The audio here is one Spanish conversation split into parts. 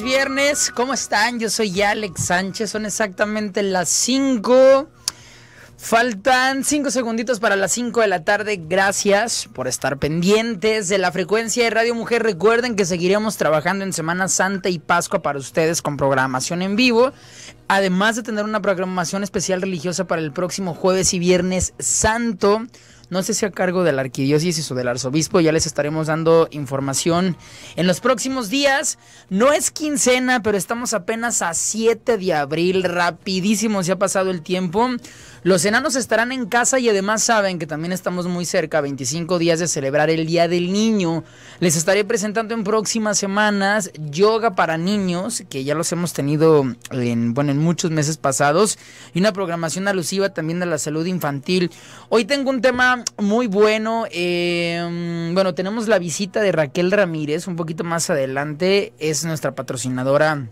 viernes, ¿cómo están? Yo soy Alex Sánchez, son exactamente las 5. Faltan 5 segunditos para las 5 de la tarde. Gracias por estar pendientes de la frecuencia de Radio Mujer. Recuerden que seguiremos trabajando en Semana Santa y Pascua para ustedes con programación en vivo. Además de tener una programación especial religiosa para el próximo jueves y viernes santo no sé si a cargo de la arquidiócesis o del arzobispo, ya les estaremos dando información en los próximos días. No es quincena, pero estamos apenas a 7 de abril, rapidísimo se ha pasado el tiempo. Los enanos estarán en casa y además saben que también estamos muy cerca, 25 días de celebrar el Día del Niño. Les estaré presentando en próximas semanas yoga para niños, que ya los hemos tenido en, bueno, en muchos meses pasados, y una programación alusiva también de la salud infantil. Hoy tengo un tema muy bueno. Em, bueno, tenemos la visita de Raquel Ramírez un poquito más adelante. Es nuestra patrocinadora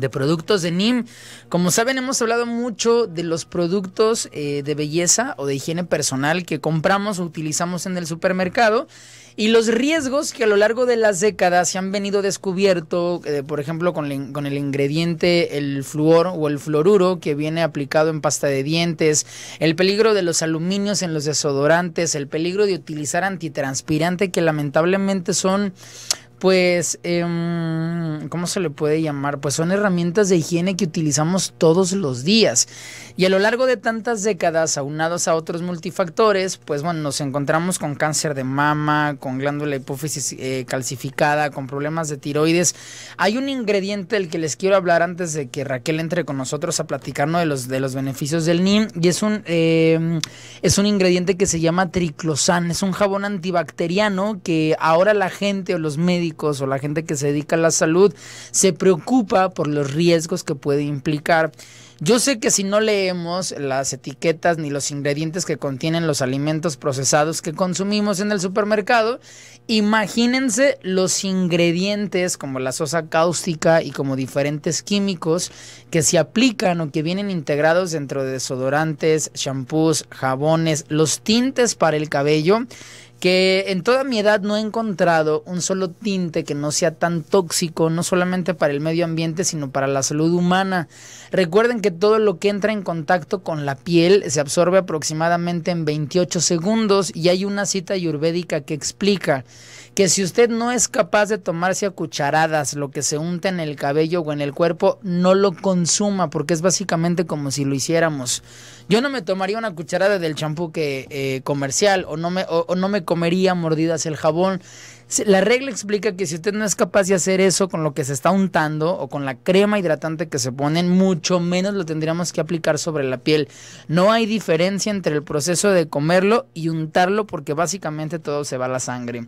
de productos de NIM. Como saben, hemos hablado mucho de los productos eh, de belleza o de higiene personal que compramos o utilizamos en el supermercado y los riesgos que a lo largo de las décadas se han venido descubierto, eh, por ejemplo, con, con, el ingrediente, el fluor o el fluoruro que viene aplicado en pasta de dientes, el peligro de los aluminios en los desodorantes, el peligro de utilizar antitranspirante que lamentablemente son pues, em, ¿cómo se le puede llamar? Pues son herramientas de higiene que utilizamos todos los días. Y a lo largo de tantas décadas, aunados a otros multifactores, pues bueno, nos encontramos con cáncer de mama, con glándula hipófisis eh, calcificada, con problemas de tiroides. Hay un ingrediente del que les quiero hablar antes de que Raquel entre con nosotros a platicarnos de los, de los beneficios del NIM. Y es un, em, es un ingrediente que se llama triclosan. Es un jabón antibacteriano que ahora la gente o los médicos o la gente que se dedica a la salud se preocupa por los riesgos que puede implicar. Yo sé que si no leemos las etiquetas ni los ingredientes que contienen los alimentos procesados que consumimos en el supermercado, imagínense los ingredientes como la sosa cáustica y como diferentes químicos que se aplican o que vienen integrados dentro de desodorantes, champús, jabones, los tintes para el cabello que en toda mi edad no he encontrado un solo tinte que no sea tan tóxico, no solamente para el medio ambiente, sino para la salud humana. Recuerden que todo lo que entra en contacto con la piel se absorbe aproximadamente en 28 segundos y hay una cita ayurvédica que explica que si usted no es capaz de tomarse a cucharadas lo que se unta en el cabello o en el cuerpo, no lo consuma, porque es básicamente como si lo hiciéramos. Yo no me tomaría una cucharada del champú que eh, comercial o no, me, no me comería mordidas el jabón. La regla explica que si usted no es capaz de hacer eso con lo que se está untando o con la crema hidratante que se ponen, mucho menos lo tendríamos que aplicar sobre la piel. No hay diferencia entre el proceso de comerlo y untarlo porque básicamente todo se va a la sangre.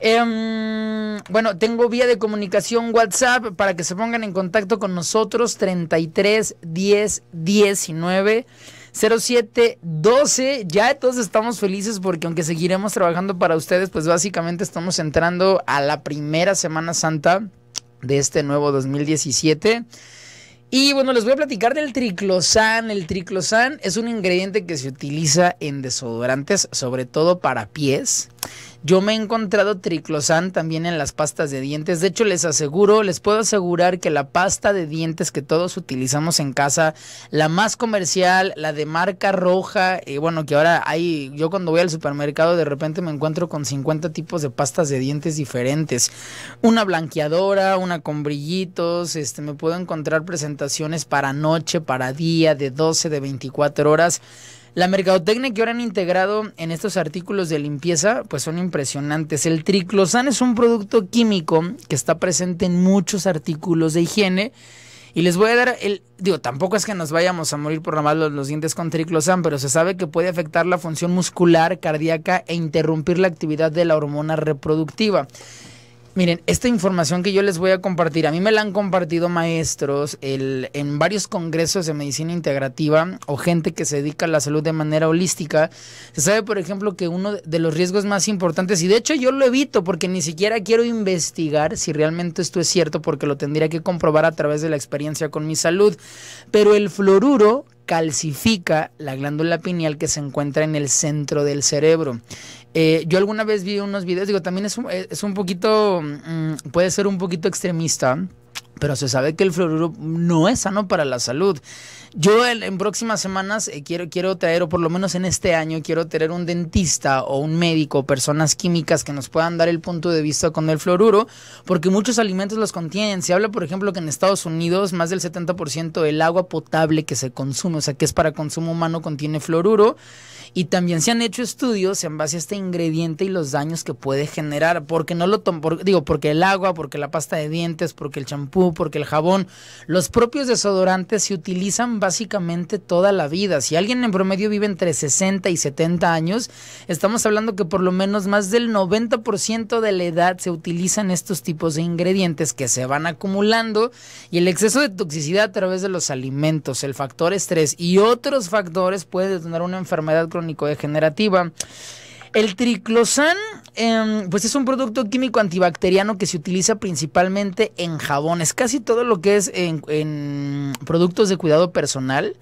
Em, bueno, tengo vía de comunicación WhatsApp para que se pongan en contacto con nosotros 33 10 19 07 12. Ya todos estamos felices porque aunque seguiremos trabajando para ustedes, pues básicamente estamos entrando a la primera Semana Santa de este nuevo 2017. Y bueno, les voy a platicar del triclosan. El triclosan es un ingrediente que se utiliza en desodorantes, sobre todo para pies. Yo me he encontrado triclosan también en las pastas de dientes. De hecho, les aseguro, les puedo asegurar que la pasta de dientes que todos utilizamos en casa, la más comercial, la de marca roja, y bueno, que ahora hay, yo cuando voy al supermercado de repente me encuentro con 50 tipos de pastas de dientes diferentes. Una blanqueadora, una con brillitos, este, me puedo encontrar presentaciones para noche, para día, de 12, de 24 horas. La mercadotecnia que ahora han integrado en estos artículos de limpieza, pues son impresionantes. El triclosan es un producto químico que está presente en muchos artículos de higiene. Y les voy a dar el. Digo, tampoco es que nos vayamos a morir por la los, los dientes con triclosan, pero se sabe que puede afectar la función muscular, cardíaca e interrumpir la actividad de la hormona reproductiva. Miren, esta información que yo les voy a compartir, a mí me la han compartido maestros en varios congresos de medicina integrativa o gente que se dedica a la salud de manera holística. Se sabe, por ejemplo, que uno de los riesgos más importantes, y de hecho yo lo evito porque ni siquiera quiero investigar si realmente esto es cierto porque lo tendría que comprobar a través de la experiencia con mi salud, pero el fluoruro calcifica la glándula pineal que se encuentra en el centro del cerebro. Eh, yo alguna vez vi unos videos, digo, también es un, eh, es un poquito, mm, puede ser un poquito extremista, pero se sabe que el fluoruro no es sano para la salud. Yo en, próximas semanas eh, quiero, quiero traer, o por lo menos en este año, quiero tener un dentista o un médico, personas químicas que nos puedan dar el punto de vista con el fluoruro, porque muchos alimentos los contienen. Se habla, por ejemplo, que en Estados Unidos más del 70% del agua potable que se consume, o sea, que es para consumo humano, contiene fluoruro. Y también se han hecho estudios en base a este ingrediente y los daños que puede generar, porque no lo digo, porque el agua, porque la pasta de dientes, porque el champú, porque el jabón, los propios desodorantes se utilizan básicamente toda la vida. Si alguien en promedio vive entre 60 y 70 años, estamos hablando que por lo menos más del 90% de la edad se utilizan estos tipos de ingredientes que se van acumulando y el exceso de toxicidad a través de los alimentos, el factor estrés y otros factores puede detonar una enfermedad crónico-degenerativa. El triclosan, em, pues es un producto químico antibacteriano que se utiliza principalmente en jabones. Casi todo lo que es en, en productos de cuidado personal.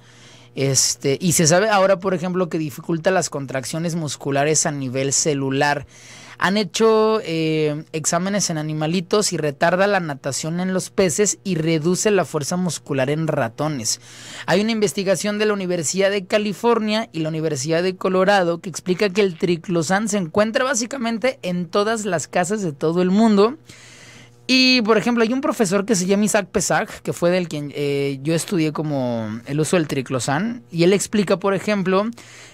Este, y se sabe ahora, por ejemplo, que dificulta las contracciones musculares a nivel celular. Han hecho eh, exámenes en animalitos y retarda la natación en los peces y reduce la fuerza muscular en ratones. Hay una investigación de la Universidad de California y la Universidad de Colorado que explica que el triclosan se encuentra básicamente en todas las casas de todo el mundo y, por ejemplo, hay un profesor que se llama Isaac Pesach, que fue del quien eh, yo estudié como el uso del triclosan, y él explica, por ejemplo,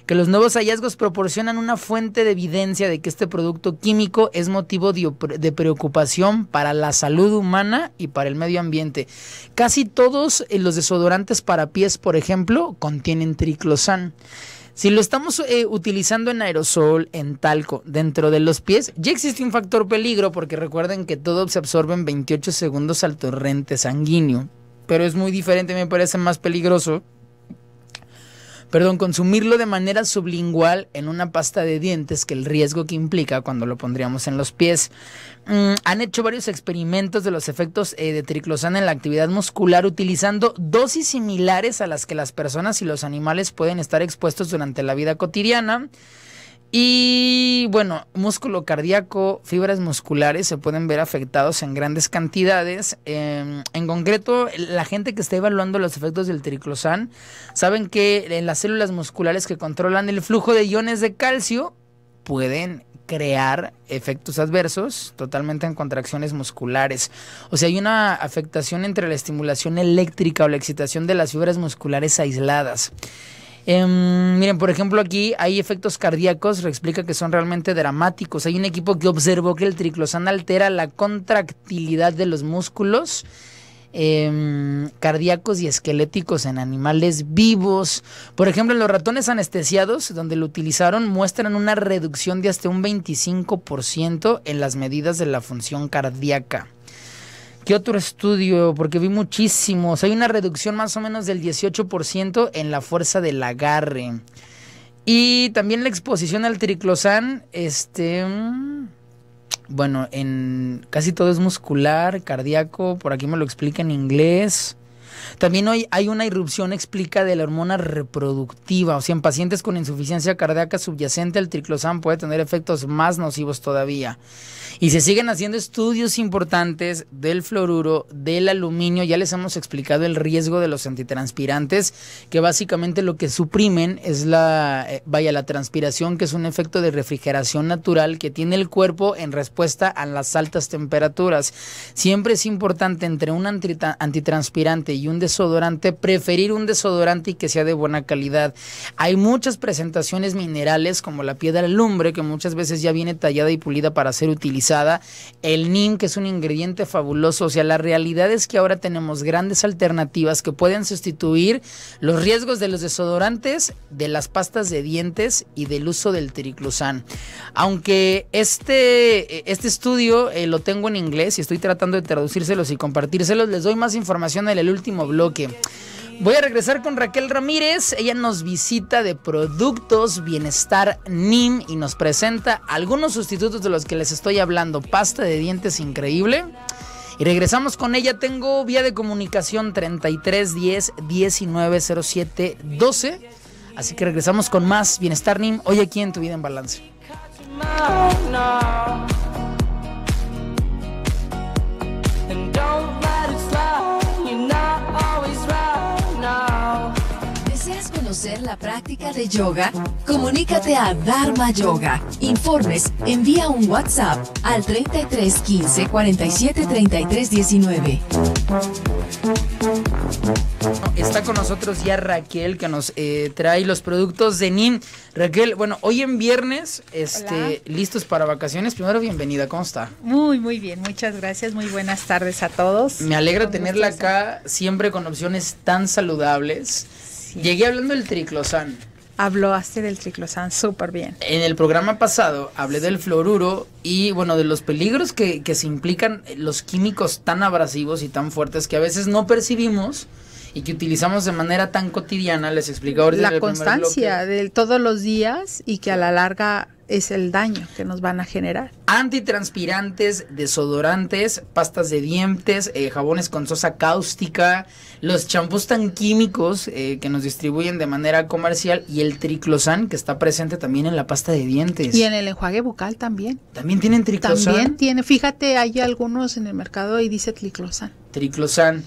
que los nuevos hallazgos proporcionan una fuente de evidencia de que este producto químico es motivo de, de preocupación para la salud humana y para el medio ambiente. Casi todos eh, los desodorantes para pies, por ejemplo, contienen triclosan. Si lo estamos eh, utilizando en aerosol, en talco, dentro de los pies, ya existe un factor peligro porque recuerden que todo se absorbe en 28 segundos al torrente sanguíneo. Pero es muy diferente, me parece más peligroso perdón, consumirlo de manera sublingual en una pasta de dientes que el riesgo que implica cuando lo pondríamos en los pies. Mm, han hecho varios experimentos de los efectos eh, de triclosana en la actividad muscular utilizando dosis similares a las que las personas y los animales pueden estar expuestos durante la vida cotidiana. Y bueno, músculo cardíaco, fibras musculares se pueden ver afectados en grandes cantidades. Em, en concreto, la gente que está evaluando los efectos del triclosan saben que en las células musculares que controlan el flujo de iones de calcio pueden crear efectos adversos totalmente en contracciones musculares. O sea, hay una afectación entre la estimulación eléctrica o la excitación de las fibras musculares aisladas. Em, miren, por ejemplo, aquí hay efectos cardíacos, reexplica explica que son realmente dramáticos. Hay un equipo que observó que el triclosan altera la contractilidad de los músculos. Em, cardíacos y esqueléticos en animales vivos. Por ejemplo, en los ratones anestesiados, donde lo utilizaron, muestran una reducción de hasta un 25% en las medidas de la función cardíaca. ¿Qué otro estudio? Porque vi muchísimos. Hay una reducción más o menos del 18% en la fuerza del agarre. Y también la exposición al triclosan, este, mm, bueno, en casi todo es muscular, cardíaco, por aquí me lo explica en inglés. También hoy hay una irrupción explica de la hormona reproductiva, o sea, en pacientes con insuficiencia cardíaca subyacente el triclosan puede tener efectos más nocivos todavía. Y se siguen haciendo estudios importantes del fluoruro, del aluminio, ya les hemos explicado el riesgo de los antitranspirantes, que básicamente lo que suprimen es la, eh, vaya, la transpiración, que es un efecto de refrigeración natural que tiene el cuerpo en respuesta a las altas temperaturas. Siempre es importante entre un antitranspirante y un un desodorante, preferir un desodorante y que sea de buena calidad. Hay muchas presentaciones minerales como la piedra lumbre que muchas veces ya viene tallada y pulida para ser utilizada, el NIM que es un ingrediente fabuloso, o sea, la realidad es que ahora tenemos grandes alternativas que pueden sustituir los riesgos de los desodorantes, de las pastas de dientes y del uso del triclosán. Aunque este, este estudio eh, lo tengo en inglés y estoy tratando de traducírselos y compartírselos, les doy más información en el último bloque. Voy a regresar con Raquel Ramírez. Ella nos visita de Productos Bienestar NIM y nos presenta algunos sustitutos de los que les estoy hablando. Pasta de dientes increíble. Y regresamos con ella. Tengo vía de comunicación 3310 1907 12. Así que regresamos con más Bienestar NIM hoy aquí en Tu Vida en Balance. conocer la práctica de yoga? Comunícate a Dharma Yoga. Informes, envía un WhatsApp al 33 15 47 33 19. Está con nosotros ya Raquel que nos eh, trae los productos de NIM. Raquel, bueno, hoy en viernes, este, listos para vacaciones. Primero, bienvenida, ¿cómo está? Muy, muy bien, muchas gracias. Muy buenas tardes a todos. Me alegra tenerla acá siempre con opciones tan saludables. Llegué hablando del triclosan. Hablaste del triclosan súper bien. En el programa pasado hablé del fluoruro y, bueno, de los peligros que, se implican los químicos tan abrasivos y tan fuertes que a veces no percibimos y que utilizamos de manera tan cotidiana, les explico ahorita. La constancia de todos los días y que a la larga es el daño que nos van a generar. Antitranspirantes, desodorantes, pastas de dientes, eh, jabones con sosa cáustica, los champús tan químicos eh, que nos distribuyen de manera comercial y el triclosan que está presente también en la pasta de dientes. Y en el enjuague bucal también. También tienen triclosan. También tiene, fíjate, hay algunos en el mercado y dice triclosan. Triclosan.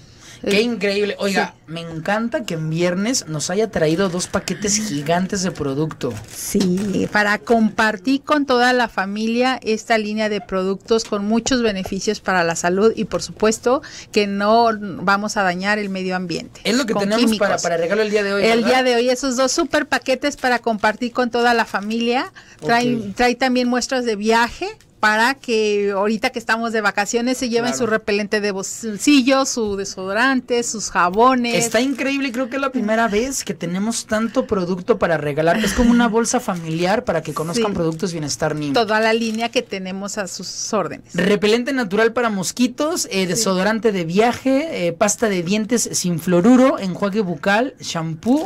Qué increíble. Oiga, me encanta que en viernes nos haya traído dos paquetes gigantes de producto. Sí, para compartir con toda la familia esta línea de productos con muchos beneficios para la salud y por supuesto que no vamos a dañar el medio ambiente. Es lo que tenemos para, regalo el día de hoy. El día de hoy, esos dos super paquetes para compartir con toda la familia. Trae, trae también muestras de viaje para que ahorita que estamos de vacaciones se lleven su repelente de bolsillo, su desodorante, sus jabones. Está increíble, creo que es la primera vez que tenemos tanto producto para regalar. Es como una bolsa familiar para que conozcan productos bienestar niño. Toda la línea que tenemos a sus órdenes. Repelente natural para mosquitos, eh, desodorante de viaje, eh, pasta de dientes sin floruro, enjuague bucal, shampoo.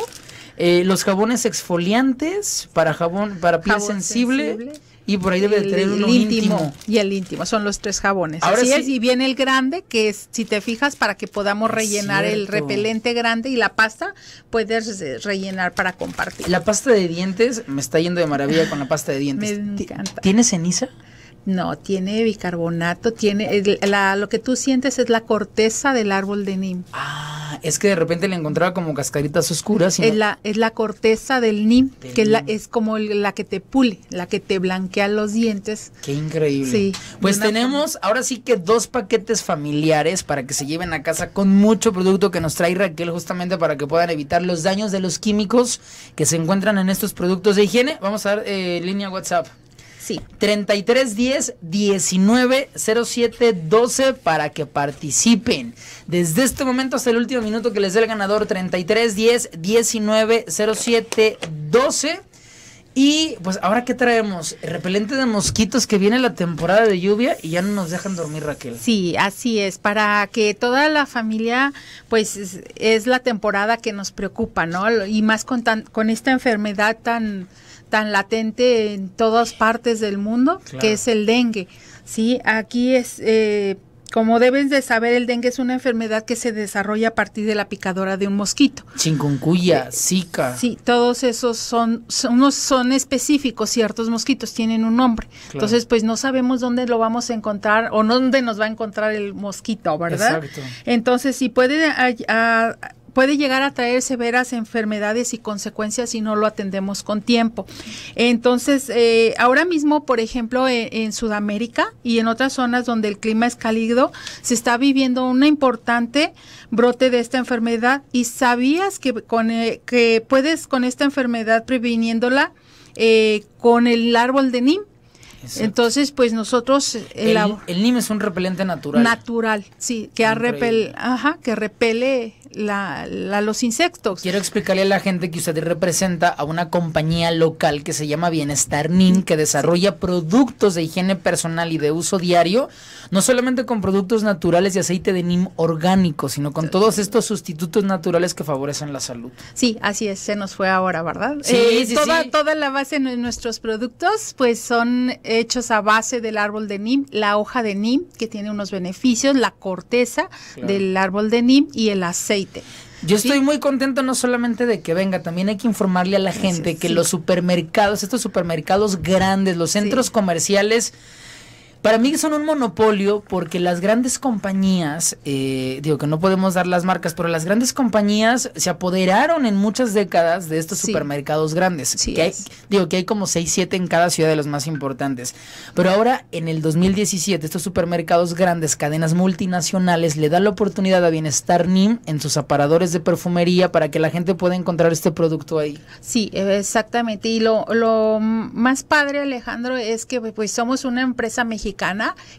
Eh, los jabones exfoliantes para jabón para piel sensible y por ahí debe de tener el, uno íntimo, Y el íntimo, son los tres jabones. Ahora Así sí. es, y viene el grande, que es, si te fijas, para que podamos rellenar el repelente grande y la pasta, puedes eh, rellenar para compartir. La pasta de dientes, me está yendo de maravilla con la pasta de dientes. Me encanta. ¿Tiene ceniza? No, tiene bicarbonato, tiene la, lo que tú sientes es la corteza del árbol de nim. Ah, es que de repente le encontraba como cascaritas oscuras. Es, la, es la corteza del nim, que Es, la, es como la que te pule, la que te blanquea los dientes. Qué increíble. Sí, pues tenemos ahora sí que dos paquetes familiares para que se lleven a casa con mucho producto que nos trae Raquel justamente para que puedan evitar los daños de los químicos que se encuentran en estos productos de higiene. Vamos a dar eh, línea WhatsApp. Sí. 3310 12 para que participen. Desde este momento hasta el último minuto que les dé el ganador, 3310 12. Y pues ahora qué traemos? Repelente de mosquitos que viene la temporada de lluvia y ya no nos dejan dormir Raquel. Sí, así es, para que toda la familia pues es, la temporada que nos preocupa, ¿no? Y más con con esta enfermedad tan tan latente en todas partes del mundo, que es el dengue. Sí, aquí es, eh, como debes de saber, el dengue es una enfermedad que se desarrolla a partir de la picadora de un mosquito. Chinguncuya, eh, Zika. Sí, todos esos son, unos son específicos, ciertos mosquitos tienen un nombre. Entonces, pues no sabemos dónde lo vamos a encontrar o dónde nos va a encontrar el mosquito, ¿verdad? Exacto. Entonces, si puede ah, puede llegar a traer severas enfermedades y consecuencias si no lo atendemos con tiempo. Entonces, eh, ahora mismo, por ejemplo, e, en, Sudamérica y en otras zonas donde el clima es cálido, se está viviendo un importante brote de esta enfermedad y sabías que, con, eh, que puedes con esta enfermedad previniéndola eh, con el árbol de NIM. Entonces, pues nosotros el, NIM es un repelente natural. Natural, sí, que ajá, que repele la, los insectos. Quiero explicarle a la gente que usted representa a una compañía local que se llama Bienestar NIM que desarrolla productos de higiene personal y de uso diario, no solamente con productos naturales y aceite de NIM orgánico, sino con todos estos sustitutos naturales que favorecen la salud. Sí, así es, se nos fue ahora, ¿verdad? Sí, eh, sí, toda, sí. toda la base de nuestros productos, pues son hechos a base del árbol de NIM, la hoja de NIM, que tiene unos beneficios, la corteza del árbol de NIM y el aceite yo estoy muy contento no solamente de que venga, también hay que informarle a la gente que los supermercados, estos supermercados grandes, los centros comerciales para mí son un monopolio porque las grandes compañías, eh, digo que no podemos dar las marcas, pero las grandes compañías se apoderaron en muchas décadas de estos supermercados grandes. digo que hay como 6, 7 en cada ciudad de los más importantes. Pero ahora, en el 2017, estos supermercados grandes, cadenas multinacionales, le dan la oportunidad a Bienestar NIM en sus aparadores de perfumería para que la gente pueda encontrar este producto ahí. Sí, exactamente. Y lo, lo más padre, Alejandro, es que pues somos una empresa mexicana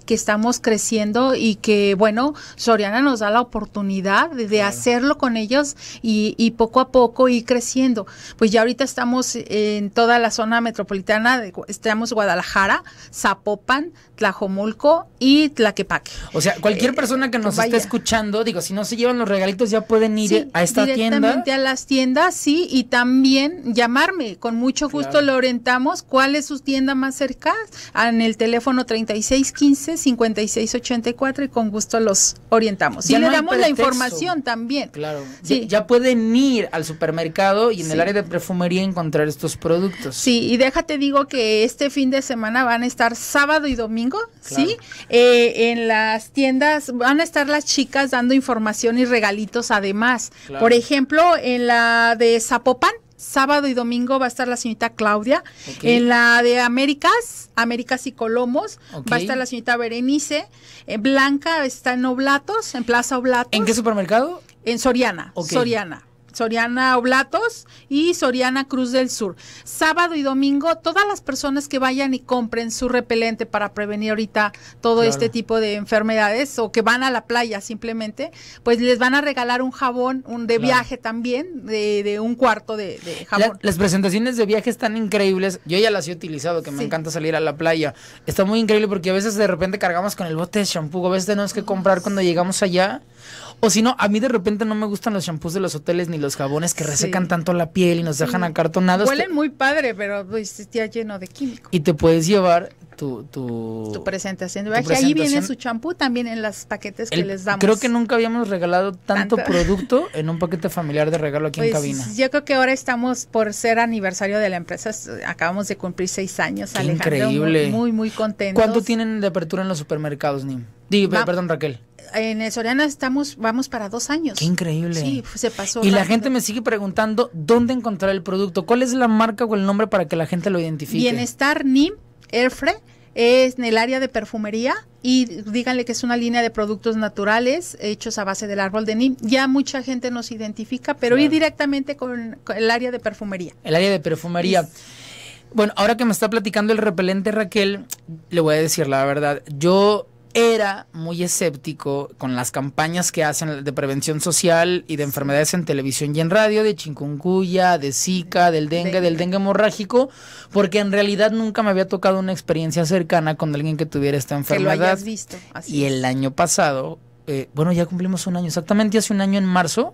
que estamos creciendo y que, bueno, Soriana nos da la oportunidad de, hacerlo con ellos y, poco a poco ir creciendo. Pues ya ahorita estamos en toda la zona metropolitana, de, estamos Guadalajara, Zapopan, Tlajomulco y Tlaquepaque. O sea, cualquier eh, persona que nos eh, escuchando, digo, si no se llevan los regalitos ya pueden ir a esta directamente tienda. a las tiendas, sí, y también llamarme. Con mucho gusto lo orientamos cuál es su tienda más cercana en el teléfono y 5615-5684 y con gusto los orientamos. y le damos la información también. Claro. Sí. Ya, pueden ir al supermercado y en el área de perfumería encontrar estos productos. Sí, y déjate digo que este fin de semana van a estar sábado y domingo, ¿sí? Eh, en las tiendas van a estar las chicas dando información y regalitos además. Por ejemplo, en la de Zapopan sábado y domingo va a estar la señorita Claudia. En la de Américas, Américas y Colomos, va a estar la señorita Berenice. En eh, Blanca está en Oblatos, en Plaza Oblatos. ¿En qué supermercado? En Soriana, Soriana. Soriana Oblatos y Soriana Cruz del Sur. Sábado y domingo, todas las personas que vayan y compren su repelente para prevenir ahorita todo este tipo de enfermedades o que van a la playa simplemente, pues les van a regalar un jabón un de viaje también, de, un cuarto de, jabón. las presentaciones de viaje están increíbles. Yo ya las he utilizado, que me encanta salir a la playa. Está muy increíble porque a veces de repente cargamos con el bote de shampoo, a veces tenemos que comprar cuando llegamos allá. O si no, a mí de repente no me gustan los champús de los hoteles ni los jabones que resecan tanto la piel y nos dejan mm. acartonados. Huelen muy padre, pero pues, está lleno de químicos. Y te puedes llevar tu, tu, presentación. Ahí viene su champú también en los paquetes que les damos. Creo que nunca habíamos regalado tanto, producto en un paquete familiar de regalo aquí en pues, cabina. Yo creo que ahora estamos por ser aniversario de la empresa. Acabamos de cumplir seis años, Alejandro. Increíble. Muy, muy, contento contentos. ¿Cuánto tienen de apertura en los supermercados, Nim? perdón, Raquel en el Soriana estamos, vamos para dos años. Qué increíble. Sí, pues, se pasó. Y la gente me sigue preguntando dónde encontrar el producto. ¿Cuál es la marca o el nombre para que la gente lo identifique? Bienestar NIM, Airfre es en el área de perfumería y díganle que es una línea de productos naturales hechos a base del árbol de Nim. Ya mucha gente nos identifica, pero ir directamente con, el área de perfumería. El área de perfumería. Bueno, ahora que me está platicando el repelente Raquel, le voy a decir la verdad. Yo era muy escéptico con las campañas que hacen de prevención social y de enfermedades en televisión y en radio, de chingunguya, de Zika, del dengue, del dengue hemorrágico, porque en realidad nunca me había tocado una experiencia cercana con alguien que tuviera esta enfermedad. visto. y el año pasado, eh, bueno, ya cumplimos un año, exactamente hace un año en marzo,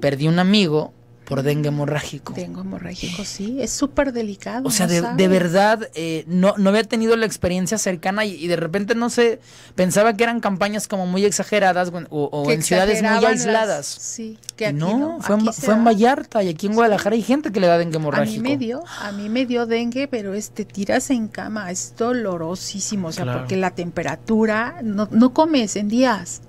perdí un amigo por dengue hemorrágico. Dengue hemorrágico, sí, es súper delicado. O sea, de, verdad, eh, no, había tenido la experiencia cercana y, de repente, no sé, pensaba que eran campañas como muy exageradas o, en ciudades muy aisladas. sí, que aquí no, fue, en, Vallarta y aquí en Guadalajara hay gente que le da dengue hemorrágico. A mí me dio, a mí me dio dengue, pero este, tiras en cama, es dolorosísimo, o sea, porque la temperatura, no, no comes en días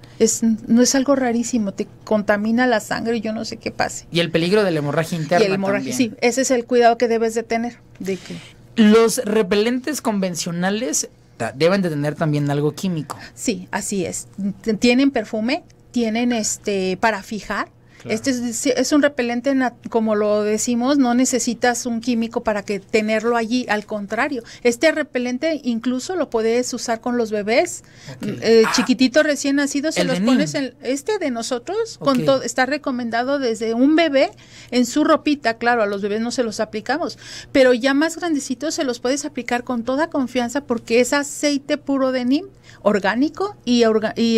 no es algo rarísimo, te contamina la sangre y yo no sé qué pase. Y el peligro de la hemorragia interna. sí, ese es el cuidado que debes de tener. De que... Los repelentes convencionales deben de tener también algo químico. Sí, así es. Tienen perfume, tienen este para fijar, este es, un repelente, como lo decimos, no necesitas un químico para que tenerlo allí, al contrario. Este repelente incluso lo puedes usar con los bebés. Mm, eh, ah. Chiquitito chiquititos recién nacidos, se los pones en este de nosotros, con está recomendado desde un bebé en su ropita, claro, a los bebés no se los aplicamos, pero ya más grandecitos se los puedes aplicar con toda confianza porque es aceite puro de NIM orgánico y,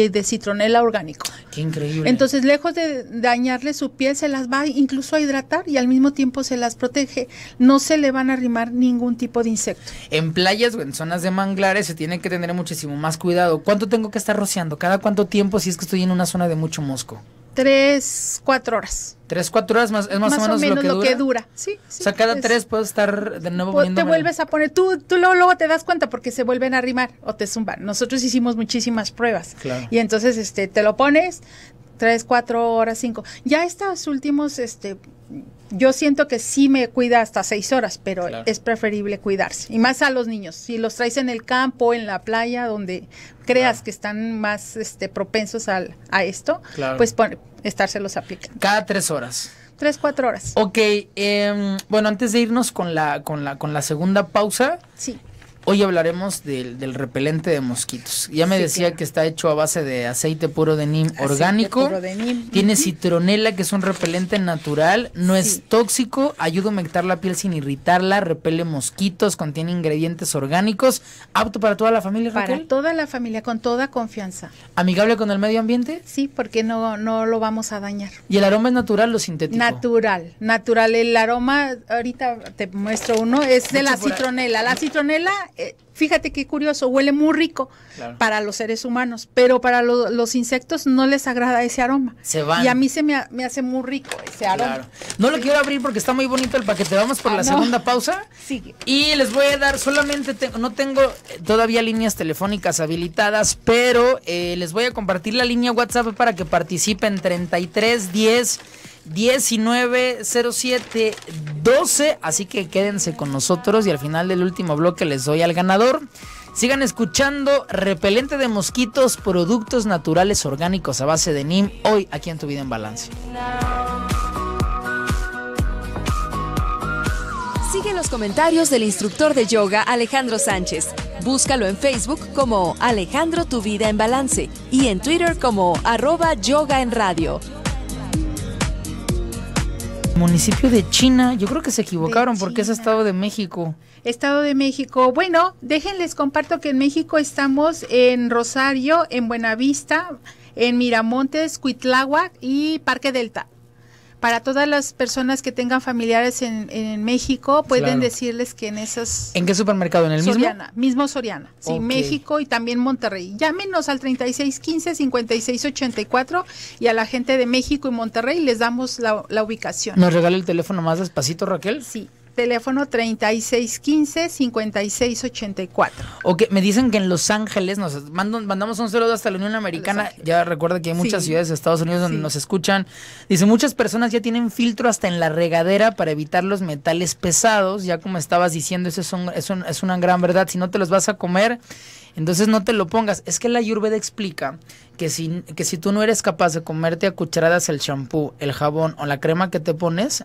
de citronela orgánico. Qué increíble. Entonces, lejos de dañarle su piel, se las va incluso a hidratar y al mismo tiempo se las protege. No se le van a arrimar ningún tipo de insecto. En playas o en zonas de manglares se tiene que tener muchísimo más cuidado. ¿Cuánto tengo que estar rociando? ¿Cada cuánto tiempo si es que estoy en una zona de mucho mosco? Tres, cuatro horas. Tres, cuatro horas más, es más, o menos, lo, que, dura. Sí, o sea, cada tres puedes estar de nuevo poniendo. Te vuelves a poner, tú, tú luego, te das cuenta porque se vuelven a arrimar o te zumban. Nosotros hicimos muchísimas pruebas. Claro. Y entonces este, te lo pones tres, cuatro horas, cinco. Ya estos últimos, este, yo siento que sí me cuida hasta seis horas, pero es preferible cuidarse. Y más a los niños. Si los traes en el campo, en la playa, donde creas que están más este, propensos al, a esto, pues se estárselos aplicando. Cada tres horas. Tres, cuatro horas. Ok, em, bueno, antes de irnos con la, con la, con la segunda pausa, sí. Hoy hablaremos del, repelente de mosquitos. Ya me decía que está hecho a base de aceite puro de nim orgánico. Tiene citronela, que es un repelente natural. No es tóxico. Ayuda a humectar la piel sin irritarla. Repele mosquitos. Contiene ingredientes orgánicos. Apto para toda la familia, Para toda la familia, con toda confianza. ¿Amigable con el medio ambiente? Sí, porque no, no lo vamos a dañar. ¿Y el aroma es natural o sintético? Natural, natural. El aroma, ahorita te muestro uno, es de la citronela. La citronela eh, fíjate qué curioso, huele muy rico para los seres humanos, pero para los insectos no les agrada ese aroma. Se van. Y a mí se me, hace muy rico ese aroma. No lo quiero abrir porque está muy bonito el paquete. Vamos por ah, la segunda pausa. Sigue. Y les voy a dar, solamente no tengo eh, todavía líneas telefónicas habilitadas, pero eh, les voy a compartir la línea WhatsApp para que participen 3310 10 190712 12. Así que quédense con nosotros y al final del último bloque les doy al ganador. Sigan escuchando Repelente de Mosquitos, productos naturales orgánicos a base de NIM, hoy aquí en Tu Vida en Balance. Sigue los comentarios del instructor de yoga Alejandro Sánchez. Búscalo en Facebook como Alejandro Tu Vida en Balance y en Twitter como arroba yoga en radio. Municipio de China, yo creo que se equivocaron porque es Estado de México. Estado de México. Bueno, déjenles comparto que en México estamos en Rosario, en Buenavista, en Miramontes, Cuitláhuac y Parque Delta para todas las personas que tengan familiares en, México, pueden decirles que en esas... ¿En qué supermercado? ¿En el mismo? Soriana, mismo Soriana, sí, México y también Monterrey. Llámenos al 3615-5684 y a la gente de México y Monterrey les damos la, la ubicación. ¿Nos regala el teléfono más despacito, Raquel? Sí, teléfono 3615-5684. Ok, me dicen que en Los Ángeles nos mandamos un saludo hasta la Unión Americana. Ya recuerda que hay muchas ciudades de Estados Unidos donde nos escuchan. Dice, muchas personas ya tienen filtro hasta en la regadera para evitar los metales pesados. Ya como estabas diciendo, eso es, es, una gran verdad. Si no te los vas a comer, entonces no te lo pongas. Es que la Yurveda explica que si, que si tú no eres capaz de comerte a cucharadas el shampoo, el jabón o la crema que te pones,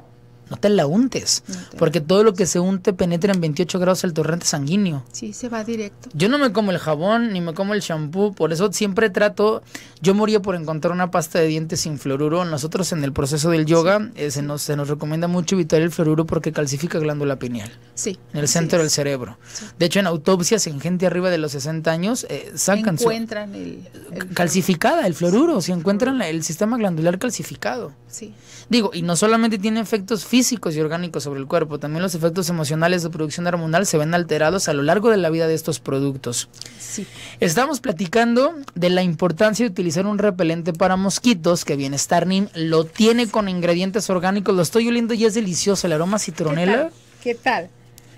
no te la untes, porque todo lo que se unte penetra en 28 grados el torrente sanguíneo. Sí, se va directo. Yo no me como el jabón ni me como el shampoo, por eso siempre trato, yo moría por encontrar una pasta de dientes sin fluoruro. Nosotros en el proceso del yoga eh, se, nos, se nos recomienda mucho evitar el fluoruro porque calcifica glándula pineal. Sí. En el centro del cerebro. De hecho, en autopsias en gente arriba de los 60 años eh, sacan encuentran el, calcificada el fluoruro, si encuentran el sistema glandular calcificado. Sí. Digo, y no solamente tiene efectos físicos, físicos y orgánicos sobre el cuerpo. También los efectos emocionales de producción hormonal se ven alterados a lo largo de la vida de estos productos. Sí. Estamos platicando de la importancia de utilizar un repelente para mosquitos que Bienestar Nim lo tiene con ingredientes orgánicos. Lo estoy oliendo y es delicioso el aroma citronela. ¿Qué tal?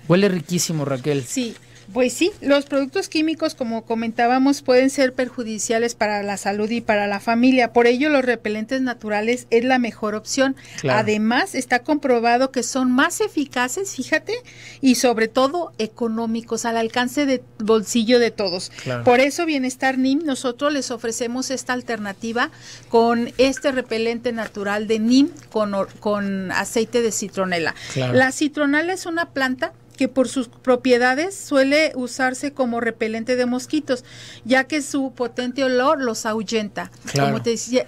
Huele riquísimo, Raquel. Sí, pues sí, los productos químicos, como comentábamos, pueden ser perjudiciales para la salud y para la familia. Por ello, los repelentes naturales es la mejor opción. Además, está comprobado que son más eficaces, fíjate, y sobre todo económicos, al alcance de bolsillo de todos. Por eso, Bienestar NIM, nosotros les ofrecemos esta alternativa con este repelente natural de NIM con, con aceite de citronela. La citronela es una planta que por sus propiedades suele usarse como repelente de mosquitos, ya que su potente olor los ahuyenta. Como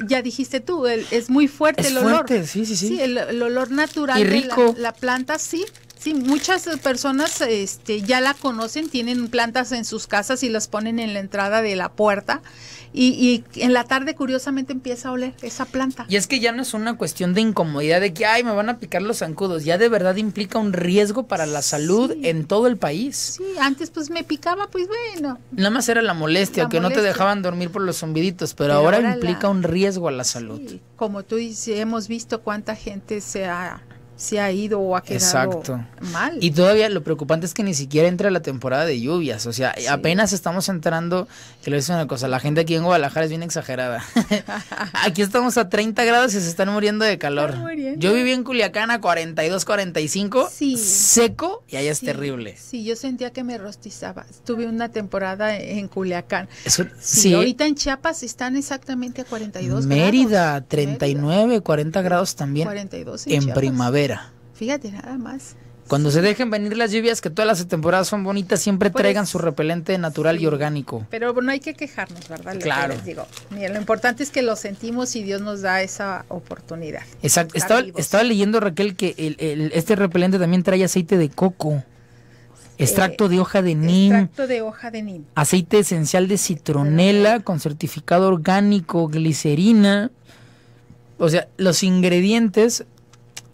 ya dijiste tú, es muy fuerte el olor. Fuerte, sí, sí, sí. sí el, olor natural De la planta, sí, muchas personas este, ya la conocen, tienen plantas en sus casas y las ponen en la entrada de la puerta. Y, en la tarde, curiosamente, empieza a oler esa planta. Y es que ya no es una cuestión de incomodidad de que, ay, me van a picar los zancudos. Ya de verdad implica un riesgo para la salud en todo el país. Sí, antes pues me picaba, pues bueno. Nada más era la molestia, que no te dejaban dormir por los zumbiditos pero, ahora, implica un riesgo a la salud. como tú dices, hemos visto cuánta gente se ha se ha ido o ha quedado Exacto. mal. Y todavía lo preocupante es que ni siquiera entra la temporada de lluvias, o sea, apenas estamos entrando, que lo es una cosa, la gente aquí en Guadalajara es bien exagerada. aquí estamos a 30 grados y se están muriendo de calor. Yo viví en Culiacán a 42, 45, sí. seco y ahí es terrible. Sí, yo sentía que me rostizaba. Tuve una temporada en Culiacán. Eso, sí, ahorita en Chiapas están exactamente a 42 Mérida, 39, 40 grados también 42 en primavera. Fíjate, nada más. Cuando se dejen venir las lluvias, que todas las temporadas son bonitas, siempre traigan su repelente natural y orgánico. Pero no hay que quejarnos, ¿verdad? claro. digo, Mira, lo importante es que lo sentimos y Dios nos da esa oportunidad. Exacto. Estaba, leyendo, Raquel, que este repelente también trae aceite de coco, eh, extracto de hoja de nim. Extracto de hoja de nim. Aceite esencial de citronela con certificado orgánico, glicerina. O sea, los ingredientes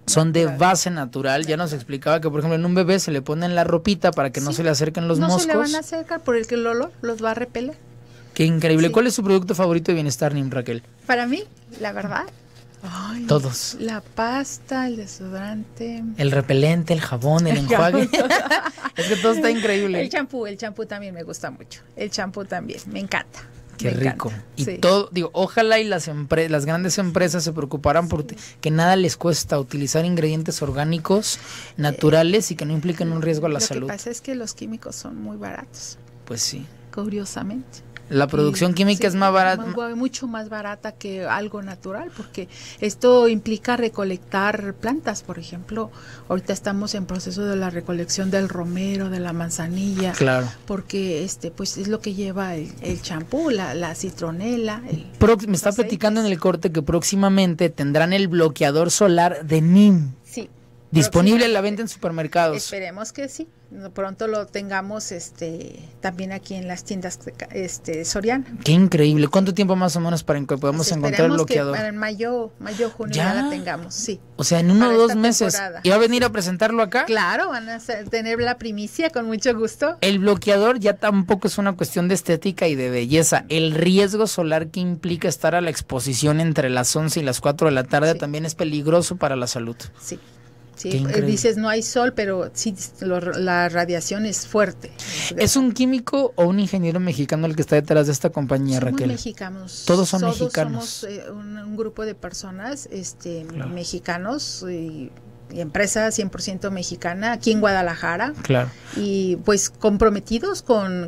son de base natural. Ya nos explicaba que, por ejemplo, en un bebé se le ponen la ropita para que no se le acerquen los moscos. No se le van a acercar por el que el olor los va a repeler. Qué increíble. ¿Cuál es su producto favorito de bienestar, Nim Raquel? Para mí, la verdad. Todos. La pasta, el desodorante. El repelente, el jabón, el enjuague. es que todo está increíble. El champú, el champú también me gusta mucho. El champú también, me encanta. Qué rico. Y todo, digo, ojalá y las, las grandes empresas se preocuparan por que nada les cuesta utilizar ingredientes orgánicos, eh, naturales y que no impliquen un riesgo a la salud. Lo que pasa es que los químicos son muy baratos. Pues sí. Curiosamente. La producción química es más barata. Mucho más barata que algo natural, porque esto implica recolectar plantas, por ejemplo. Ahorita estamos en proceso de la recolección del romero, de la manzanilla. Claro. Porque este, pues es lo que lleva el champú, la, la, citronela. me está platicando en el corte que próximamente tendrán el bloqueador solar de NIM disponible a la venta en supermercados. Esperemos que sí. Pronto lo tengamos este también aquí en las tiendas este Soriana. Qué increíble. ¿Cuánto tiempo más o menos para que pues podamos encontrar el bloqueador? Que para mayo, mayo, junio ya, la tengamos, sí. O sea, en uno o dos meses. ¿Y va a venir a presentarlo acá? Claro, van a tener la primicia con mucho gusto. El bloqueador ya tampoco es una cuestión de estética y de belleza. El riesgo solar que implica estar a la exposición entre las 11 y las 4 de la tarde también es peligroso para la salud. Sí. Eh, dices no hay sol, pero sí la radiación es fuerte. ¿Es un químico o un ingeniero mexicano el que está detrás de esta compañía, Somos Raquel? mexicanos. Todos son Todos mexicanos. Somos eh, un, grupo de personas este, mexicanos y empresa 100% mexicana aquí en Guadalajara. Claro. Y pues comprometidos con,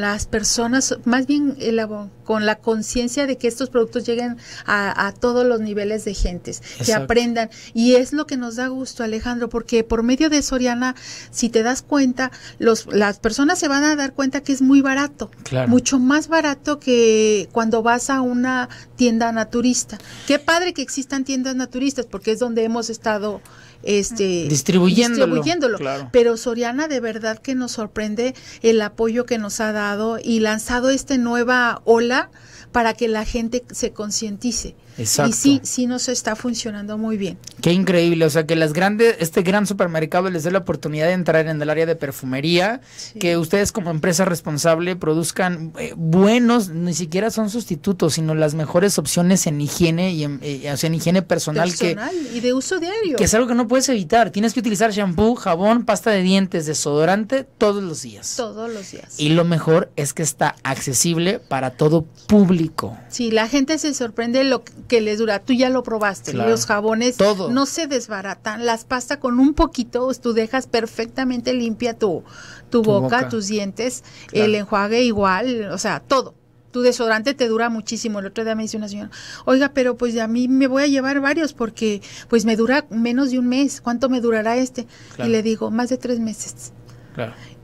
las personas, más bien eh, con la conciencia de que estos productos lleguen a, todos los niveles de gentes, que aprendan. Y es lo que nos da gusto, Alejandro, porque por medio de Soriana, si te das cuenta, los, las personas se van a dar cuenta que es muy barato. Mucho más barato que cuando vas a una tienda naturista. Qué padre que existan tiendas naturistas, porque es donde hemos estado este distribuyéndolo, pero Soriana de verdad que nos sorprende el apoyo que nos ha dado y lanzado esta nueva ola para que la gente se concientice. Exacto. Y sí, sí nos está funcionando muy bien. Qué increíble, o sea que las grandes, este gran supermercado les dé la oportunidad de entrar en el área de perfumería, que ustedes como empresa responsable produzcan eh, buenos, ni siquiera son sustitutos, sino las mejores opciones en higiene y en, eh, en higiene personal, y de uso diario. Que es algo que no puedes evitar, tienes que utilizar shampoo, jabón, pasta de dientes, desodorante todos los días. Todos los días. Y lo mejor es que está accesible para todo público. Sí, la gente se sorprende lo que les dura. Tú ya lo probaste. Los jabones no se desbaratan. Las pasta con un poquito, pues, tú dejas perfectamente limpia tu, tu, boca, tus dientes, el enjuague igual, o sea, todo tu desodorante te dura muchísimo. El otro día me dice una señora, oiga, pero pues a mí me voy a llevar varios porque pues me dura menos de un mes. ¿Cuánto me durará este? Y le digo, más de tres meses.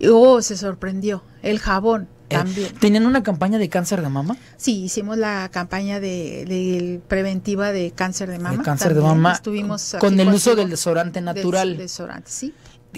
Y, oh, se sorprendió. El jabón, eh, también. ¿Tenían una campaña de cáncer de mama? Sí, hicimos la campaña de, preventiva de cáncer de mama. cáncer de mama. Estuvimos con el uso del desodorante natural. sí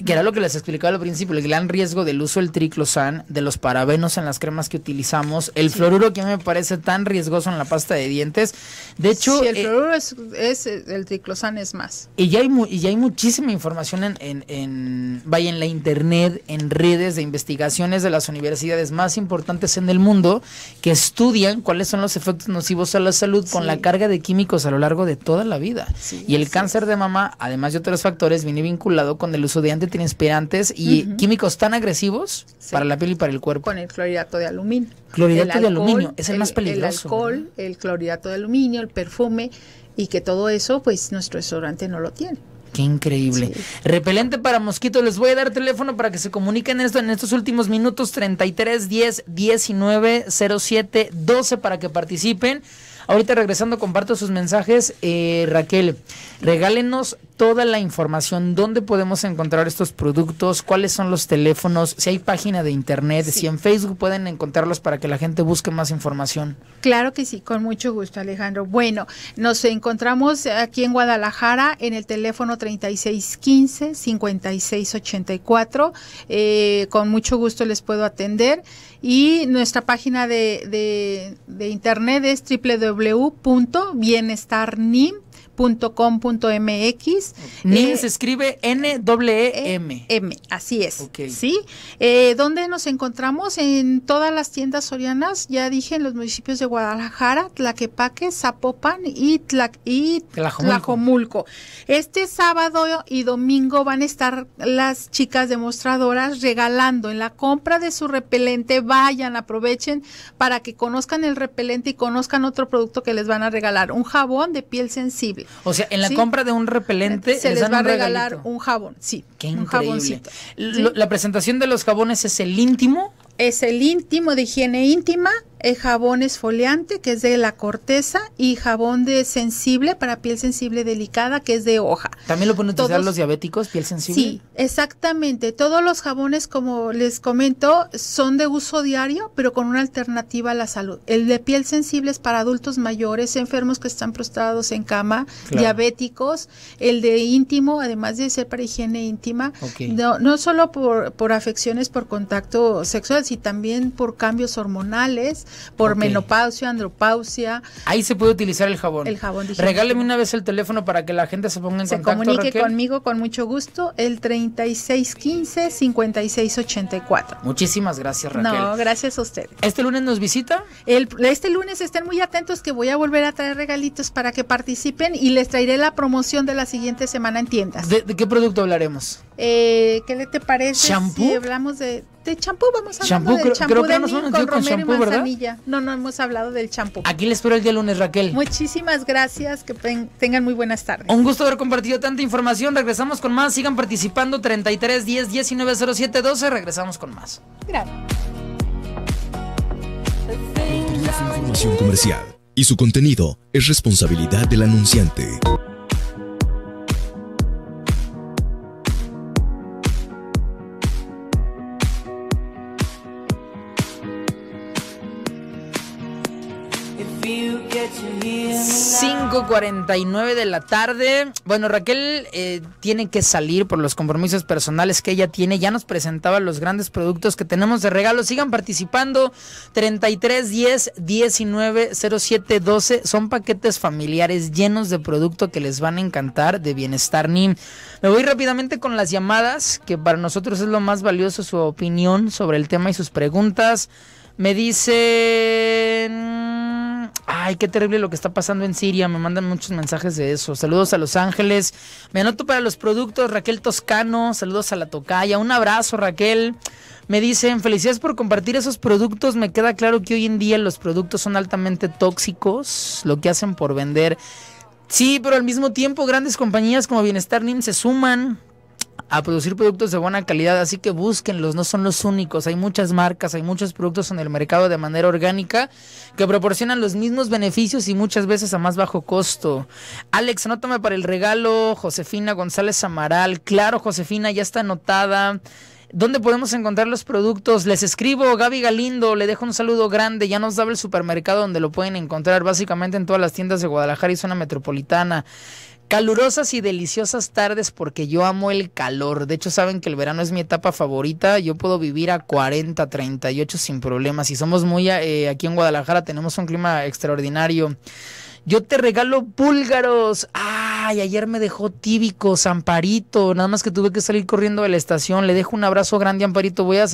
que era lo que les explicaba al principio, el gran riesgo del uso del triclosan, de los parabenos en las cremas que utilizamos, el fluoruro que me parece tan riesgoso en la pasta de dientes. De hecho, el eh, fluoruro es, el triclosan es más. Y ya hay ya hay muchísima información en, en, vaya en la internet, en redes de investigaciones de las universidades más importantes en el mundo que estudian cuáles son los efectos nocivos a la salud con la carga de químicos a lo largo de toda la vida. y el cáncer de mama, además de otros factores, viene vinculado con el uso de inspirantes y químicos tan agresivos para la piel y para el cuerpo. Con el clorhidrato de aluminio. Clorhidrato de aluminio, es el, más peligroso. El alcohol, el clorhidrato de aluminio, el perfume y que todo eso, pues nuestro restaurante no lo tiene. Qué increíble. Repelente para mosquitos. Les voy a dar teléfono para que se comuniquen esto en estos últimos minutos. 33 10 19 07 12 para que participen. Ahorita regresando comparto sus mensajes. Eh, Raquel, regálenos toda la información, dónde podemos encontrar estos productos, cuáles son los teléfonos, si hay página de internet, si en Facebook pueden encontrarlos para que la gente busque más información. Claro que sí, con mucho gusto Alejandro. Bueno, nos encontramos aquí en Guadalajara en el teléfono 3615-5684. Eh, con mucho gusto les puedo atender. Y nuestra página de, internet es www.bienestarnim.com .com.mx mx eh, se escribe N W M. M, así es. ¿Sí? Eh, ¿Dónde nos encontramos? En todas las tiendas sorianas, ya dije, en los municipios de Guadalajara, Tlaquepaque, Zapopan y, Tlajomulco. Este sábado y domingo van a estar las chicas demostradoras regalando en la compra de su repelente. Vayan, aprovechen para que conozcan el repelente y conozcan otro producto que les van a regalar, un jabón de piel sensible. O sea, en la compra de un repelente se les, va a regalar un jabón. Sí, Qué un increíble. La presentación de los jabones es el íntimo. Es el íntimo de higiene íntima el eh, jabón esfoliante, que es de la corteza, y jabón de sensible para piel sensible delicada, que es de hoja. ¿También lo pueden utilizar los diabéticos, piel sensible? Sí, exactamente. Todos los jabones, como les comento, son de uso diario, pero con una alternativa a la salud. El de piel sensible es para adultos mayores, enfermos que están prostrados en cama, diabéticos. El de íntimo, además de ser para higiene íntima, no, solo por, por afecciones por contacto sexual, sino también por cambios hormonales por menopausia, andropausia. Ahí se puede utilizar el jabón. El jabón digital. Regáleme una vez el teléfono para que la gente se ponga en se contacto. Se comunique conmigo con mucho gusto, el 3615-5684. Muchísimas gracias, Raquel. No, gracias a usted. ¿Este lunes nos visita? este lunes estén muy atentos que voy a volver a traer regalitos para que participen y les traeré la promoción de la siguiente semana en tiendas. ¿De, qué producto hablaremos? Eh, ¿Qué le te parece si hablamos de de champú vamos a champú, champú creo, que no con con champú, ¿verdad? No, no hemos hablado del champú. Aquí les espero el día lunes, Raquel. Muchísimas gracias, que tengan muy buenas tardes. Un gusto haber compartido tanta información. Regresamos con más. Sigan participando 33 10 19 07 12. Regresamos con más. Gracias. información comercial y su contenido es responsabilidad del anunciante. 49 de la tarde. Bueno, Raquel eh, tiene que salir por los compromisos personales que ella tiene. Ya nos presentaba los grandes productos que tenemos de regalo. Sigan participando. 33 10 19 07 12. Son paquetes familiares llenos de producto que les van a encantar de Bienestar NIM. Me voy rápidamente con las llamadas, que para nosotros es lo más valioso su opinión sobre el tema y sus preguntas. Me dicen ay, qué terrible lo que está pasando en Siria. Me mandan muchos mensajes de eso. Saludos a Los Ángeles. Me anoto para los productos, Raquel Toscano. Saludos a la Tocaya. Un abrazo, Raquel. Me dicen, felicidades por compartir esos productos. Me queda claro que hoy en día los productos son altamente tóxicos, lo que hacen por vender. Sí, pero al mismo tiempo grandes compañías como Bienestar NIM se suman a producir productos de buena calidad, así que búsquenlos, no son los únicos, hay muchas marcas, hay muchos productos en el mercado de manera orgánica que proporcionan los mismos beneficios y muchas veces a más bajo costo. Alex, anótame para el regalo, Josefina González Amaral, claro, Josefina, ya está anotada. ¿Dónde podemos encontrar los productos? Les escribo, Gaby Galindo, le dejo un saludo grande, ya nos daba el supermercado donde lo pueden encontrar, básicamente en todas las tiendas de Guadalajara y zona metropolitana. Calurosas y deliciosas tardes porque yo amo el calor. De hecho, saben que el verano es mi etapa favorita. Yo puedo vivir a 40, 38 sin problemas. Y somos muy... Eh, aquí en Guadalajara tenemos un clima extraordinario. Yo te regalo búlgaros. Ay, ayer me dejó tíbico, Amparito. Nada más que tuve que salir corriendo de la estación. Le dejo un abrazo grande, Amparito. Voy a,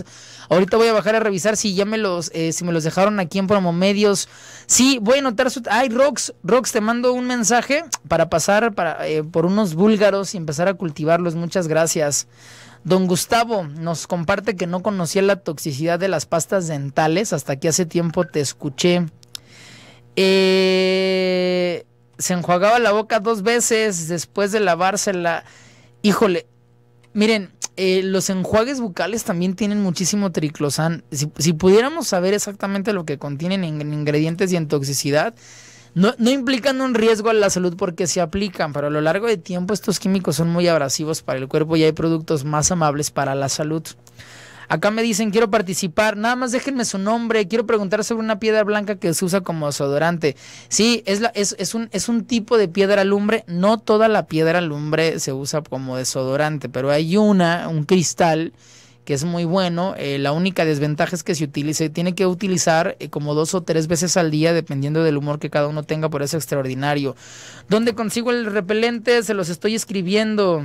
ahorita voy a bajar a revisar si ya me los, eh, si me los dejaron aquí en Promomedios. Sí, voy a anotar su. Ay, Rox, Rox, te mando un mensaje para pasar para, eh, por unos búlgaros y empezar a cultivarlos. Muchas gracias. Don Gustavo nos comparte que no conocía la toxicidad de las pastas dentales. Hasta que hace tiempo te escuché eh, se enjuagaba la boca dos veces después de lavársela. Híjole, miren, eh, los enjuagues bucales también tienen muchísimo triclosan. Si, pudiéramos saber exactamente lo que contienen en, ingredientes y en toxicidad, no, no, implican un riesgo a la salud porque se aplican, pero a lo largo de tiempo estos químicos son muy abrasivos para el cuerpo y hay productos más amables para la salud. Acá me dicen, quiero participar, nada más déjenme su nombre, quiero preguntar sobre una piedra blanca que se usa como desodorante. Sí, es, la, es, es, un, es un tipo de piedra lumbre, no toda la piedra lumbre se usa como desodorante, pero hay una, un cristal que es muy bueno, eh, la única desventaja es que se utilice, tiene que utilizar eh, como dos o tres veces al día, dependiendo del humor que cada uno tenga, por eso extraordinario. ¿Dónde consigo el repelente? Se los estoy escribiendo.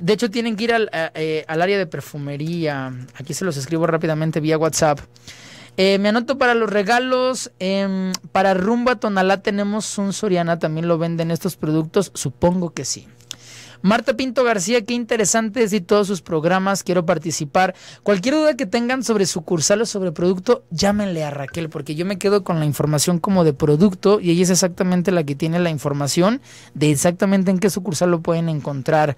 De hecho, tienen que ir eh, al, área de perfumería. Aquí se los escribo rápidamente vía WhatsApp. Eh, me anoto para los regalos. Em, para Rumba Tonalá tenemos un Soriana, también lo venden estos productos. Supongo que sí. Marta Pinto García, qué interesante, y todos sus programas, quiero participar. Cualquier duda que tengan sobre sucursal o sobre producto, llámenle a Raquel, porque yo me quedo con la información como de producto y ella es exactamente la que tiene la información de exactamente en qué sucursal lo pueden encontrar.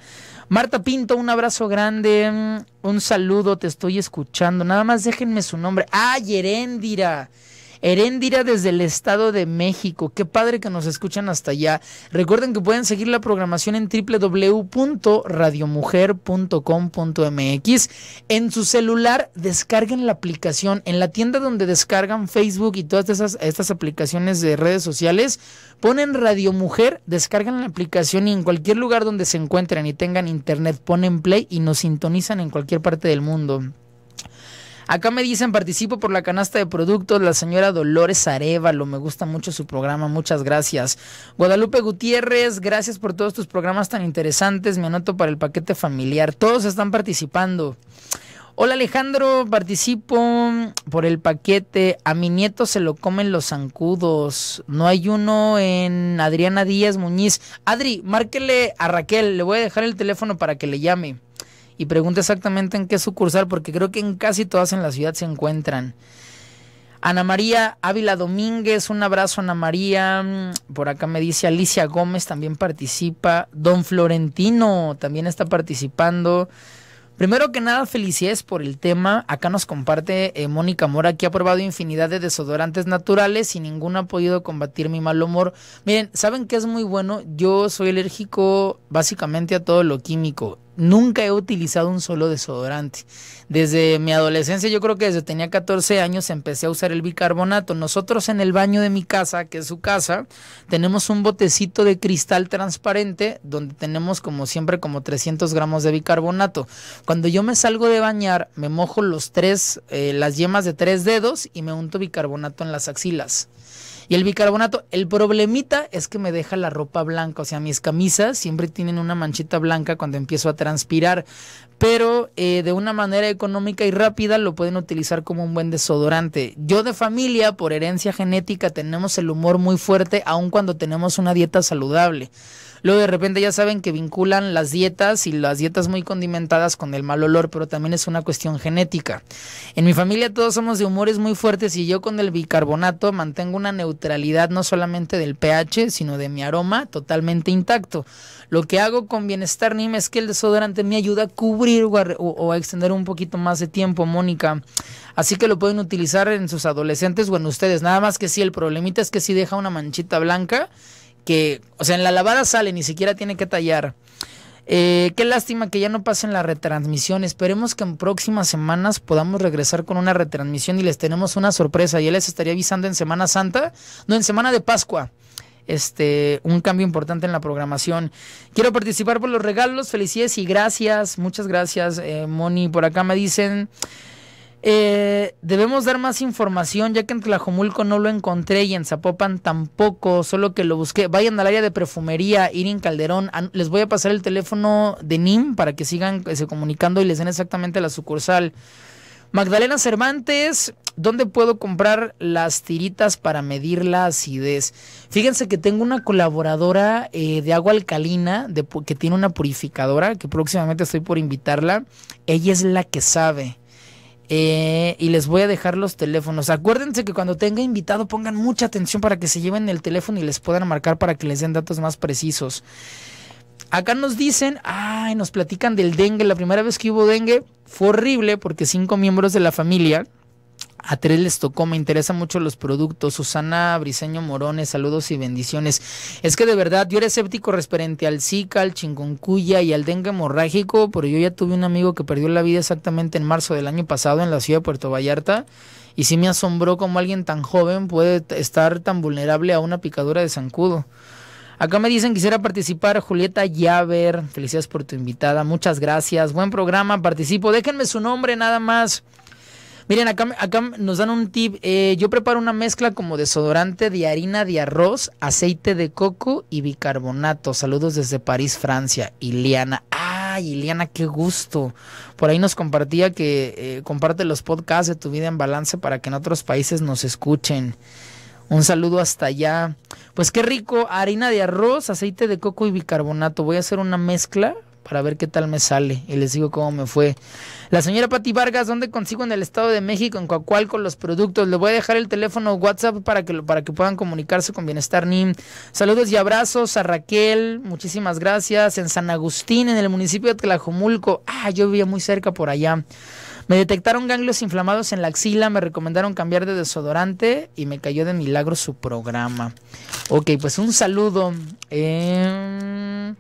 Marta Pinto, un abrazo grande, un saludo, te estoy escuchando. Nada más déjenme su nombre. Ah, Yeréndira. Heréndira desde el Estado de México. Qué padre que nos escuchan hasta allá. Recuerden que pueden seguir la programación en www.radiomujer.com.mx. En su celular descarguen la aplicación. En la tienda donde descargan Facebook y todas esas, estas aplicaciones de redes sociales, ponen Radio Mujer, descargan la aplicación y en cualquier lugar donde se encuentren y tengan internet, ponen play y nos sintonizan en cualquier parte del mundo. Acá me dicen, participo por la canasta de productos, la señora Dolores Arevalo, me gusta mucho su programa, muchas gracias. Guadalupe Gutiérrez, gracias por todos tus programas tan interesantes, me anoto para el paquete familiar, todos están participando. Hola Alejandro, participo por el paquete. A mi nieto se lo comen los zancudos. No hay uno en Adriana Díaz Muñiz. Adri, márquele a Raquel, le voy a dejar el teléfono para que le llame y pregunta exactamente en qué sucursal, porque creo que en casi todas en la ciudad se encuentran. Ana María Ávila Domínguez, un abrazo Ana María. Mm, por acá me dice Alicia Gómez, también participa. Don Florentino también está participando. Primero que nada, felicidades por el tema. Acá nos comparte eh, Mónica Mora que ha probado infinidad de desodorantes naturales y ninguno ha podido combatir mi mal humor. Miren, ¿saben qué es muy bueno? Yo soy alérgico básicamente a todo lo químico nunca he utilizado un solo desodorante. Desde mi adolescencia, yo creo que desde tenía 14 años, empecé a usar el bicarbonato. Nosotros en el baño de mi casa, que es su casa, tenemos un botecito de cristal transparente donde tenemos como siempre como 300 gramos de bicarbonato. Cuando yo me salgo de bañar, me mojo los tres, eh, las yemas de tres dedos y me unto bicarbonato en las axilas. Y el bicarbonato, el problemita es que me deja la ropa blanca, o sea, mis camisas siempre tienen una manchita blanca cuando empiezo a transpirar, pero eh, de una manera económica y rápida lo pueden utilizar como un buen desodorante. Yo de familia, por herencia genética, tenemos el humor muy fuerte, aun cuando tenemos una dieta saludable. Luego de repente ya saben que vinculan las dietas y las dietas muy condimentadas con el mal olor, pero también es una cuestión genética. En mi familia todos somos de humores muy fuertes y yo con el bicarbonato mantengo una neutralidad no solamente del pH, sino de mi aroma totalmente intacto. Lo que hago con Bienestar Nim es que el desodorante me ayuda a cubrir o a, extender un poquito más de tiempo, Mónica. Así que lo pueden utilizar en sus adolescentes o en ustedes. Nada más que sí, el problemita es que si deja una manchita blanca que, o sea, en la lavada sale, ni siquiera tiene que tallar. Eh, qué lástima que ya no pasen la retransmisión. Esperemos que en próximas semanas podamos regresar con una retransmisión y les tenemos una sorpresa. Ya les estaría avisando en Semana Santa, no, en Semana de Pascua. Este, un cambio importante en la programación. Quiero participar por los regalos. Felicidades y gracias. Muchas gracias, eh, Moni. Por acá me dicen. Eh, debemos dar más información, ya que en Tlajomulco no lo encontré y en Zapopan tampoco, solo que lo busqué. Vayan al área de perfumería, Irin Calderón. Les voy a pasar el teléfono de NIM para que sigan eh, se comunicando y les den exactamente la sucursal. Magdalena Cervantes, ¿dónde puedo comprar las tiritas para medir la acidez? Fíjense que tengo una colaboradora eh, de agua alcalina que tiene una purificadora, que próximamente estoy por invitarla. Ella es la que sabe. Eh, y les voy a dejar los teléfonos. Acuérdense que cuando tenga invitado pongan mucha atención para que se lleven el teléfono y les puedan marcar para que les den datos más precisos. Acá nos dicen, ay, nos platican del dengue. La primera vez que hubo dengue fue horrible porque cinco miembros de la familia a tres les tocó, me interesan mucho los productos. Susana Briseño Morones, saludos y bendiciones. Es que de verdad, yo era escéptico referente al Zika, al chingoncuya y al dengue hemorrágico, pero yo ya tuve un amigo que perdió la vida exactamente en marzo del año pasado en la ciudad de Puerto Vallarta. Y sí me asombró cómo alguien tan joven puede estar tan vulnerable a una picadura de zancudo. Acá me dicen quisiera participar Julieta Llaver. Felicidades por tu invitada. Muchas gracias. Buen programa. Participo. Déjenme su nombre nada más. Miren, acá, nos dan un tip. Eh, yo preparo una mezcla como desodorante de harina de arroz, aceite de coco y bicarbonato. Saludos desde París, Francia. Iliana. Ay, Iliana, qué gusto. Por ahí nos compartía que eh, comparte los podcasts de tu vida en balance para que en otros países nos escuchen. Un saludo hasta allá. Pues qué rico, harina de arroz, aceite de coco y bicarbonato. Voy a hacer una mezcla para ver qué tal me sale y les digo cómo me fue. La señora Pati Vargas, ¿dónde consigo en el Estado de México, en con los productos? Le voy a dejar el teléfono WhatsApp para que, para que puedan comunicarse con Bienestar NIM. Saludos y abrazos a Raquel, muchísimas gracias. En San Agustín, en el municipio de Tlajomulco. Ah, yo vivía muy cerca por allá. Me detectaron ganglios inflamados en la axila, me recomendaron cambiar de desodorante y me cayó de milagro su programa. Ok, pues un saludo. Eh...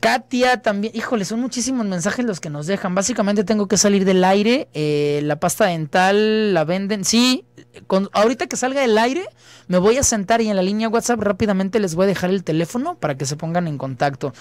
Katia también, híjole, son muchísimos mensajes los que nos dejan. Básicamente tengo que salir del aire. Eh, la pasta dental la venden. Sí, con, ahorita que salga del aire, me voy a sentar y en la línea WhatsApp rápidamente les voy a dejar el teléfono para que se pongan en contacto.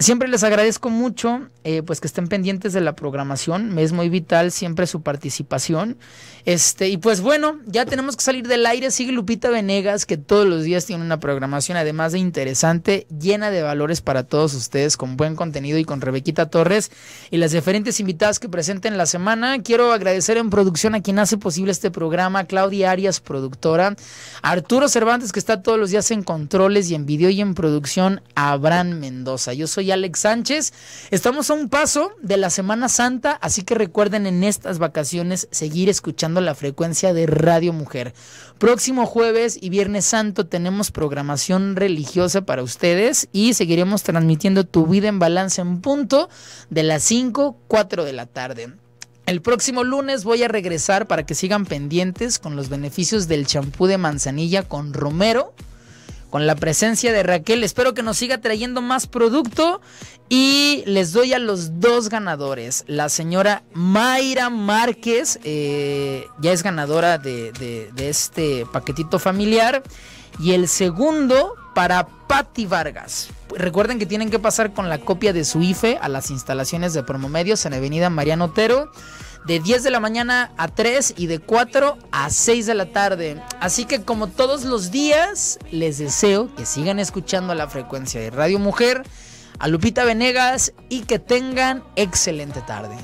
Siempre les agradezco mucho, eh, pues que estén pendientes de la programación, me es muy vital siempre su participación. Este, y pues bueno, ya tenemos que salir del aire, sigue Lupita Venegas, que todos los días tiene una programación además de interesante, llena de valores para todos ustedes, con buen contenido y con Rebequita Torres y las diferentes invitadas que presenten la semana. Quiero agradecer en producción a quien hace posible este programa, Claudia Arias, productora, Arturo Cervantes, que está todos los días en controles y en video y en producción, Abraham Mendoza. Yo soy Alex Sánchez. Estamos a un paso de la Semana Santa, así que recuerden en estas vacaciones seguir escuchando la frecuencia de Radio Mujer. Próximo jueves y viernes santo tenemos programación religiosa para ustedes y seguiremos transmitiendo Tu vida en balance en punto de las 5, 4 de la tarde. El próximo lunes voy a regresar para que sigan pendientes con los beneficios del champú de manzanilla con romero con la presencia de Raquel. Espero que nos siga trayendo más producto y les doy a los dos ganadores. La señora Mayra Márquez eh, ya es ganadora de, este paquetito familiar y el segundo para Patti Vargas. Recuerden que tienen que pasar con la copia de su IFE a las instalaciones de Promomedios en Avenida Mariano Otero de 10 de la mañana a 3 y de 4 a 6 de la tarde. Así que como todos los días, les deseo que sigan escuchando la frecuencia de Radio Mujer, a Lupita Venegas y que tengan excelente tarde.